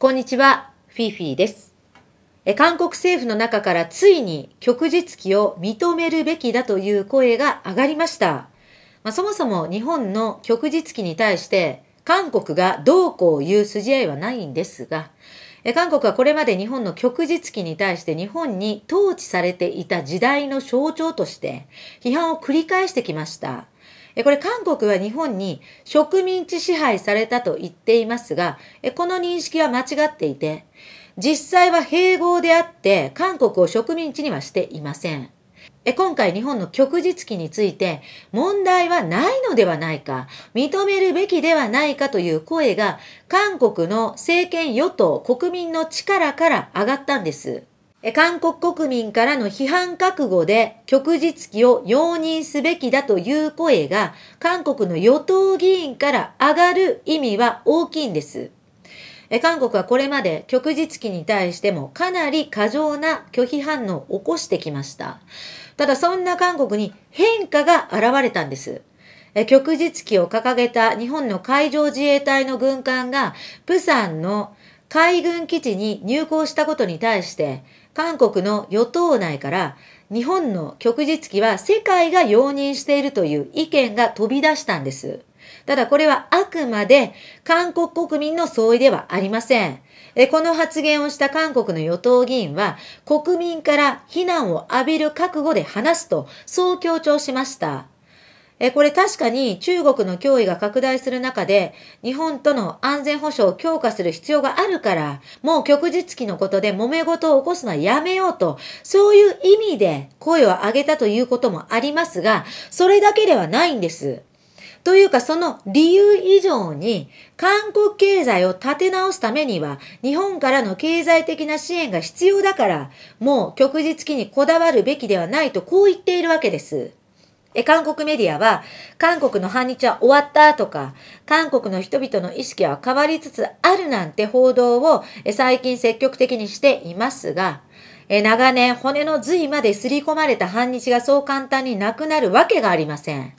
こんにちは、フィーフィーです。韓国政府の中からついに旭日旗を認めるべきだという声が上がりました。まあ、そもそも日本の旭日旗に対して韓国がどうこう言う筋合いはないんですが、韓国はこれまで日本の旭日旗に対して日本に統治されていた時代の象徴として批判を繰り返してきました。これ韓国は日本に植民地支配されたと言っていますが、この認識は間違っていて、実際は併合であって韓国を植民地にはしていません。今回日本の旭日記について問題はないのではないか、認めるべきではないかという声が韓国の政権与党国民の力から上がったんです。韓国国民からの批判覚悟で旭日旗を容認すべきだという声が韓国の与党議員から上がる意味は大きいんです。韓国はこれまで旭日旗に対してもかなり過剰な拒否反応を起こしてきました。ただそんな韓国に変化が現れたんです。旭日旗を掲げた日本の海上自衛隊の軍艦が、プサンの海軍基地に入港したことに対して、韓国の与党内から日本の旭日旗は世界が容認しているという意見が飛び出したんです。ただこれはあくまで韓国国民の総意ではありません。えこの発言をした韓国の与党議員は国民から非難を浴びる覚悟で話すとそう強調しました。えこれ確かに中国の脅威が拡大する中で、日本との安全保障を強化する必要があるから、もう旭日記のことで揉め事を起こすのはやめようと、そういう意味で声を上げたということもありますが、それだけではないんです。というかその理由以上に韓国経済を立て直すためには日本からの経済的な支援が必要だからもう旭日記にこだわるべきではないとこう言っているわけです。え、韓国メディアは、韓国の反日は終わったとか、韓国の人々の意識は変わりつつあるなんて報道を最近積極的にしていますが、え長年骨の髄まで刷り込まれた反日がそう簡単になくなるわけがありません。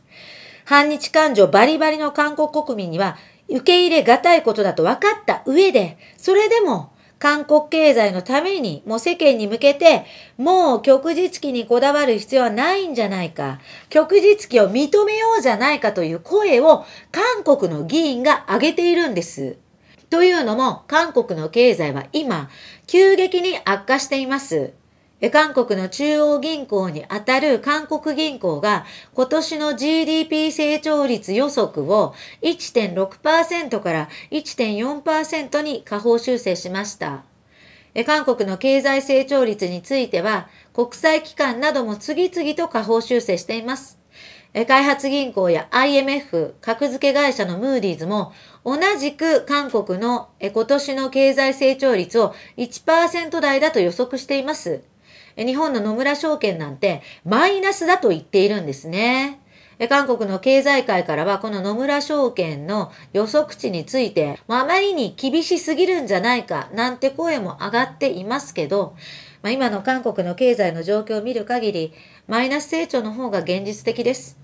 反日感情バリバリの韓国国民には受け入れがたいことだと分かった上で、それでも韓国経済のために、もう世間に向けて、もう旭日期にこだわる必要はないんじゃないか、旭日期を認めようじゃないかという声を韓国の議員が上げているんです。というのも、韓国の経済は今、急激に悪化しています。韓国の中央銀行にあたる韓国銀行が今年の GDP 成長率予測を1.6%から1.4%に下方修正しました。韓国の経済成長率については国際機関なども次々と下方修正しています。開発銀行や IMF、格付け会社のムーディーズも同じく韓国の今年の経済成長率を1%台だと予測しています。日本の野村証券なんてマイナスだと言っているんですね。韓国の経済界からはこの野村証券の予測値について、あまりに厳しすぎるんじゃないかなんて声も上がっていますけど、まあ、今の韓国の経済の状況を見る限り、マイナス成長の方が現実的です。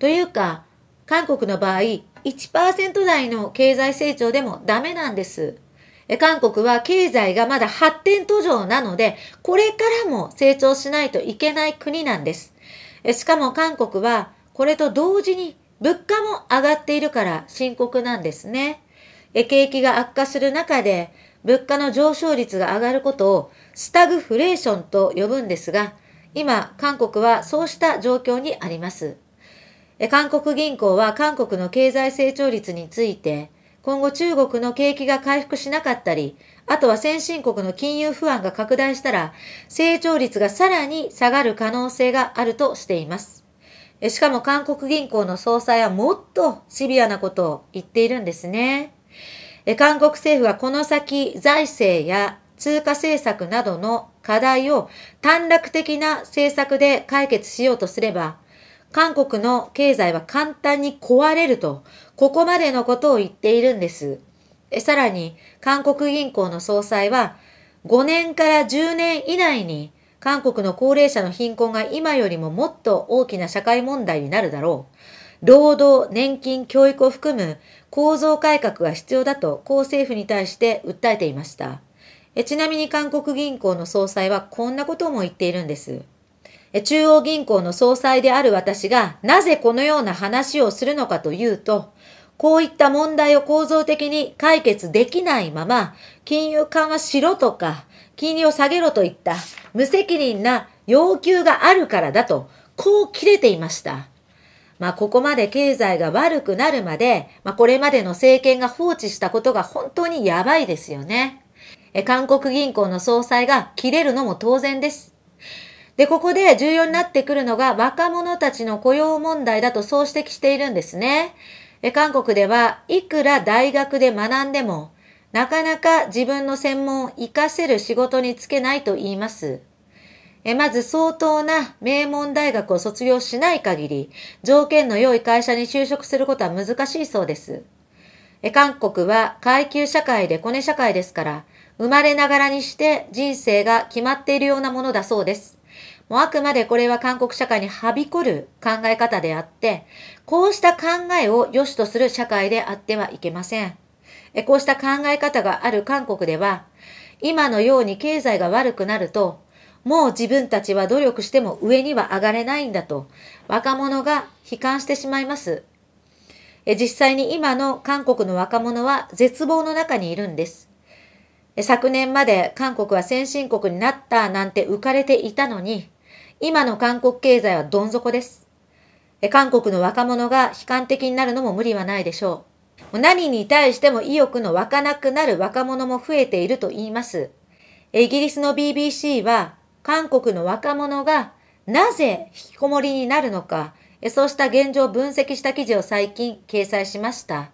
というか、韓国の場合、1%台の経済成長でもダメなんです。韓国は経済がまだ発展途上なので、これからも成長しないといけない国なんです。しかも韓国は、これと同時に物価も上がっているから深刻なんですね。景気が悪化する中で、物価の上昇率が上がることをスタグフレーションと呼ぶんですが、今、韓国はそうした状況にあります。韓国銀行は韓国の経済成長率について、今後中国の景気が回復しなかったり、あとは先進国の金融不安が拡大したら、成長率がさらに下がる可能性があるとしています。しかも韓国銀行の総裁はもっとシビアなことを言っているんですね。韓国政府はこの先財政や通貨政策などの課題を短絡的な政策で解決しようとすれば、韓国の経済は簡単に壊れると、ここまでのことを言っているんです。さらに、韓国銀行の総裁は、5年から10年以内に、韓国の高齢者の貧困が今よりももっと大きな社会問題になるだろう。労働、年金、教育を含む構造改革が必要だと、厚政府に対して訴えていました。ちなみに韓国銀行の総裁はこんなことも言っているんです。中央銀行の総裁である私がなぜこのような話をするのかというと、こういった問題を構造的に解決できないまま、金融緩和しろとか、金利を下げろといった無責任な要求があるからだと、こう切れていました。まあ、ここまで経済が悪くなるまで、まあ、これまでの政権が放置したことが本当にやばいですよね。え韓国銀行の総裁が切れるのも当然です。で、ここで重要になってくるのが若者たちの雇用問題だとそう指摘しているんですね。韓国ではいくら大学で学んでも、なかなか自分の専門を活かせる仕事に就けないと言います。まず相当な名門大学を卒業しない限り、条件の良い会社に就職することは難しいそうです。韓国は階級社会でコネ社会ですから、生まれながらにして人生が決まっているようなものだそうです。もうあくまでこれは韓国社会にはびこる考え方であって、こうした考えを良しとする社会であってはいけません。こうした考え方がある韓国では、今のように経済が悪くなると、もう自分たちは努力しても上には上がれないんだと、若者が悲観してしまいます。実際に今の韓国の若者は絶望の中にいるんです。昨年まで韓国は先進国になったなんて浮かれていたのに、今の韓国経済はどん底です。韓国の若者が悲観的になるのも無理はないでしょう。何に対しても意欲の湧かなくなる若者も増えていると言います。イギリスの BBC は、韓国の若者がなぜ引きこもりになるのか、そうした現状を分析した記事を最近掲載しました。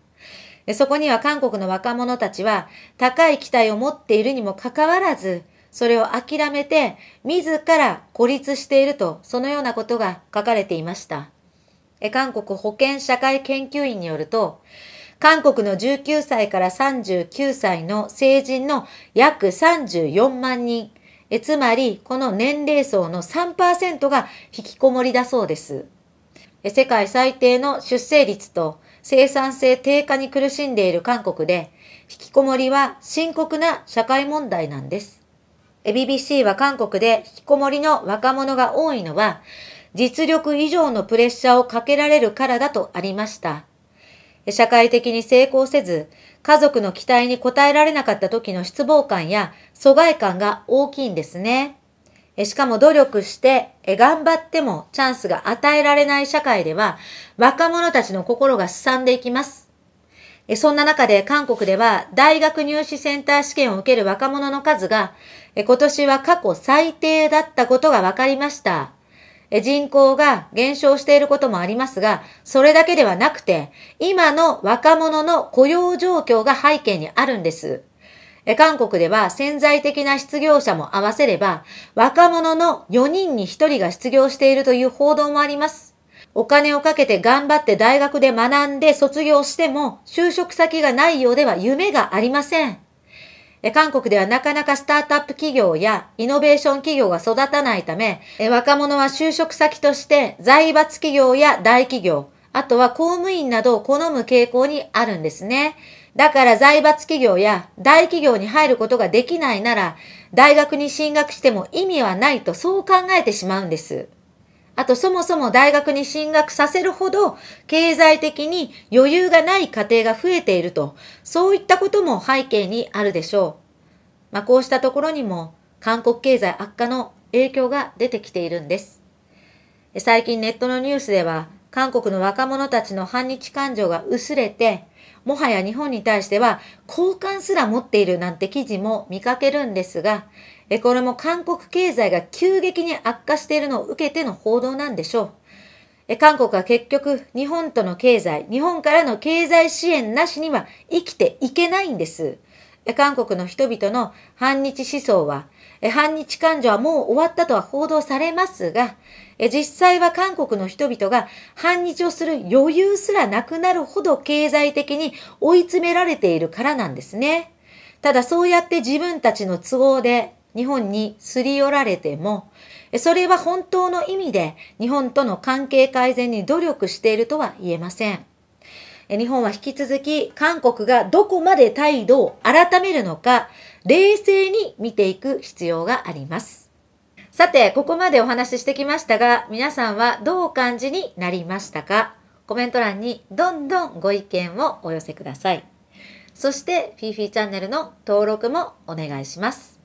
そこには韓国の若者たちは高い期待を持っているにもかかわらず、それを諦めて、自ら孤立していると、そのようなことが書かれていました。韓国保健社会研究院によると、韓国の19歳から39歳の成人の約34万人、えつまりこの年齢層の3%が引きこもりだそうです。え世界最低の出生率と生産性低下に苦しんでいる韓国で、引きこもりは深刻な社会問題なんです。a b c は韓国で引きこもりの若者が多いのは、実力以上のプレッシャーをかけられるからだとありました。社会的に成功せず、家族の期待に応えられなかった時の失望感や疎外感が大きいんですね。しかも努力して頑張ってもチャンスが与えられない社会では若者たちの心がすさんでいきます。そんな中で韓国では大学入試センター試験を受ける若者の数が今年は過去最低だったことが分かりました。人口が減少していることもありますが、それだけではなくて、今の若者の雇用状況が背景にあるんです。韓国では潜在的な失業者も合わせれば、若者の4人に1人が失業しているという報道もあります。お金をかけて頑張って大学で学んで卒業しても就職先がないようでは夢がありません。韓国ではなかなかスタートアップ企業やイノベーション企業が育たないため、若者は就職先として財閥企業や大企業、あとは公務員などを好む傾向にあるんですね。だから財閥企業や大企業に入ることができないなら、大学に進学しても意味はないとそう考えてしまうんです。あとそもそも大学に進学させるほど経済的に余裕がない家庭が増えていると、そういったことも背景にあるでしょう。まあ、こうしたところにも韓国経済悪化の影響が出てきているんです。最近ネットのニュースでは韓国の若者たちの反日感情が薄れてもはや日本に対しては交換すら持っているなんて記事も見かけるんですが、これも韓国経済が急激に悪化しているのを受けての報道なんでしょう。韓国は結局、日本との経済、日本からの経済支援なしには生きていけないんです。韓国の人々の反日思想は、反日感情はもう終わったとは報道されますが、実際は韓国の人々が反日をする余裕すらなくなるほど経済的に追い詰められているからなんですね。ただそうやって自分たちの都合で日本にすり寄られても、それは本当の意味で日本との関係改善に努力しているとは言えません。日本は引き続き韓国がどこまで態度を改めるのか、冷静に見ていく必要があります。さて、ここまでお話ししてきましたが、皆さんはどう感じになりましたかコメント欄にどんどんご意見をお寄せください。そして、フィーフィーチャンネルの登録もお願いします。